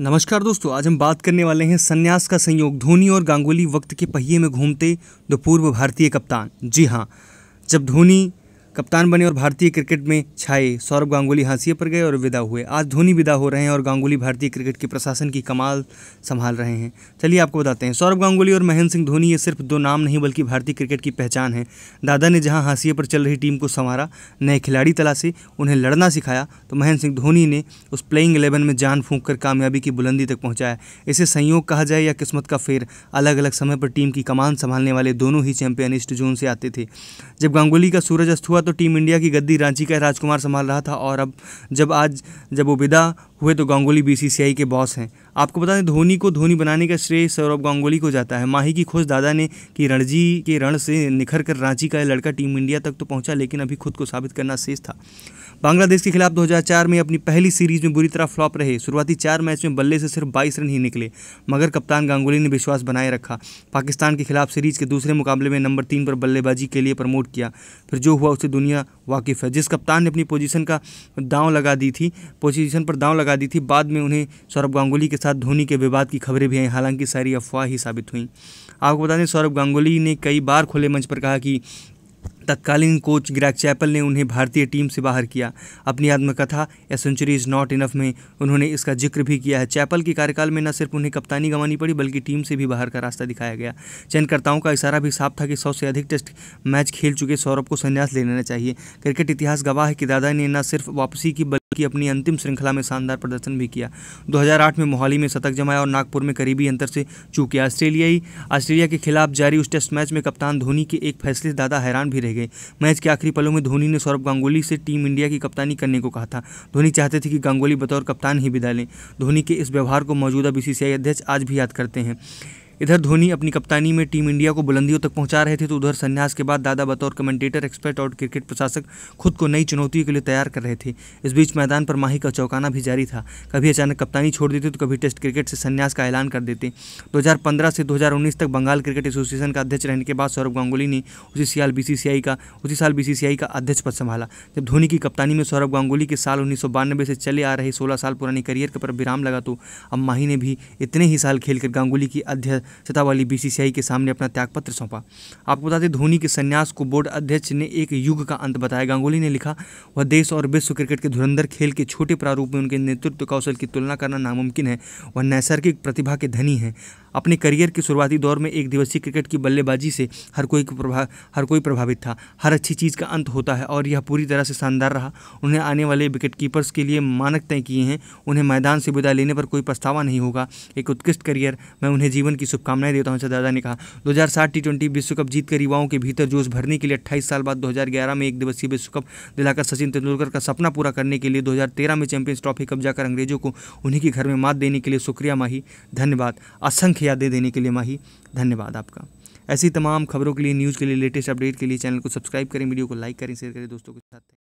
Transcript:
नमस्कार दोस्तों आज हम बात करने वाले हैं सन्यास का संयोग धोनी और गांगुली वक्त के पहिए में घूमते दो पूर्व भारतीय कप्तान जी हाँ जब धोनी कप्तान बने और भारतीय क्रिकेट में छाए सौरभ गांगुली हाशिए पर गए और विदा हुए आज धोनी विदा हो रहे हैं और गांगुली भारतीय क्रिकेट के प्रशासन की कमाल संभाल रहे हैं चलिए आपको बताते हैं सौरभ गांगुली और महेंद्र सिंह धोनी ये सिर्फ दो नाम नहीं बल्कि भारतीय क्रिकेट की पहचान है दादा ने जहाँ हाशिए पर चल रही टीम को संवारा नए खिलाड़ी तलाशे उन्हें लड़ना सिखाया तो महेंद्र सिंह धोनी ने उस प्लेइंग एलेवन में जान फूंक कर कामयाबी की बुलंदी तक पहुँचाया इसे संयोग कहा जाए या किस्मत का फेर अलग अलग समय पर टीम की कमान संभालने वाले दोनों ही चैंपियन ईस्ट जोन से आते थे जब गांगुली का सूरज अस्त हुआ तो टीम इंडिया की गद्दी रांची का राजकुमार संभाल रहा था और अब जब आज जब वो विदा हुए तो गांगुली बीसीसीआई के बॉस हैं आपको बता दें धोनी को धोनी बनाने का श्रेय सौरभ गांगुली को जाता है माही की खोज दादा ने कि रणजी के रण से निखर कर रांची का लड़का टीम इंडिया तक तो पहुंचा लेकिन अभी खुद को साबित करना शेष था बांग्लादेश के खिलाफ 2004 में अपनी पहली सीरीज में बुरी तरह फ्लॉप रहे शुरुआती चार मैच में बल्ले से सिर्फ 22 रन ही निकले मगर कप्तान गांगुली ने विश्वास बनाए रखा पाकिस्तान के खिलाफ सीरीज के दूसरे मुकाबले में नंबर तीन पर बल्लेबाजी के लिए प्रमोट किया फिर जो हुआ उसे दुनिया वाकिफ है जिस कप्तान ने अपनी पोजीशन का दांव लगा दी थी पोजीशन पर दांव लगा दी थी बाद में उन्हें सौरभ गांगुली के साथ साथ धोनी के विवाद की खबरें भी आई हालांकि सारी अफवाह ही साबित हुई आपको बता दें सौरभ गांगुली ने कई बार खुले मंच पर कहा कि तत्कालीन कोच ग्रैक चैपल ने उन्हें भारतीय टीम से बाहर किया अपनी आत्मकथा a century is not enough में उन्होंने इसका जिक्र भी किया है चैपल के कार्यकाल में न सिर्फ उन्हें कप्तानी गंवानी पड़ी बल्कि टीम से भी बाहर का रास्ता दिखाया गया चयनकर्ताओं का इशारा भी साफ था कि सौ से अधिक टेस्ट मैच खेल चुके सौरभ को संन्यास ले लेना चाहिए क्रिकेट इतिहास गवाह है कि दादा ने न सिर्फ वापसी की बल्कि अपनी अंतिम श्रृंखला में शानदार प्रदर्शन भी किया दो में मोहाली में शतक जमाया और नागपुर में करीबी अंतर से चूके ऑस्ट्रेलियाई ऑस्ट्रेलिया के खिलाफ जारी उस टेस्ट मैच में कप्तान धोनी के एक फैसले दादा हैरान भी रह गए मैच के आखिरी पलों में धोनी ने सौरभ गांगुली से टीम इंडिया की कप्तानी करने को कहा था धोनी चाहते थे कि गांगुली बतौर कप्तान ही विदा लें धोनी के इस व्यवहार को मौजूदा बीसीसीआई अध्यक्ष आज भी याद करते हैं इधर धोनी अपनी कप्तानी में टीम इंडिया को बुलंदियों तक पहुंचा रहे थे तो उधर संन्यास के बाद दादा बतौर कमेंटेटर एक्सपर्ट और क्रिकेट प्रशासक खुद को नई चुनौतियों के लिए तैयार कर रहे थे इस बीच मैदान पर माही का चौकाना भी जारी था कभी अचानक कप्तानी छोड़ देते तो कभी टेस्ट क्रिकेट से संन्यास का ऐलान कर देते दो से दो तक बंगाल क्रिकेट एसोसिएशन का अध्यक्ष रहने के बाद सौरभ गांगुली ने उसी साल बी का उसी साल बी का अध्यक्ष पद संभाला जब धोनी की कप्तानी में सौरभ गांगुली के साल उन्नीस से चले आ रहे सोलह साल पुराने करियर के पर विराम लगा तो अब माही ने भी इतने ही साल खेलकर गांगुली की अध्यक्ष शतावाली बीसीसीआई के सामने अपना त्यागपत्र सौंपा आपको बता दें धोनी के संन्यास को बोर्ड अध्यक्ष ने एक युग का अंत बताया गांगुली ने लिखा वह देश और विश्व क्रिकेट के धुरंधर खेल के छोटे प्रारूप में उनके नेतृत्व कौशल की तुलना करना नामुमकिन है वह नैसर्गिक प्रतिभा के धनी हैं अपने करियर के शुरुआती दौर में एक दिवसीय क्रिकेट की बल्लेबाजी से हर कोई प्रभा हर कोई प्रभावित था हर अच्छी चीज़ का अंत होता है और यह पूरी तरह से शानदार रहा उन्हें आने वाले विकेट कीपर्स के लिए मानक तय किए हैं उन्हें मैदान से विदा लेने पर कोई पछतावा नहीं होगा एक उत्कृष्ट करियर मैं उन्हें जीवन की शुभकामनाएं देता हूं दादा ने कहा 2007 टी ट्वेंटी विश्व कप जीतकर युवाओं के भीतर जोश भरने के लिए 28 साल बाद 2011 में एक दिवसीय विश्व कप दिलाकर सचिन तेंदुलकर का सपना पूरा करने के लिए 2013 में चैंपियंस ट्रॉफी कब्जा कर अंग्रेजों को उन्हीं के घर में मात देने के लिए शुक्रिया माही धन्यवाद असंख्य यादें देने के लिए माही धन्यवाद आपका ऐसी तमाम खबरों के लिए न्यूज़ के लिए लेटेस्ट अपडेट के लिए चैनल को सब्सक्राइब करें वीडियो को लाइक करें शेयर करें दोस्तों के साथ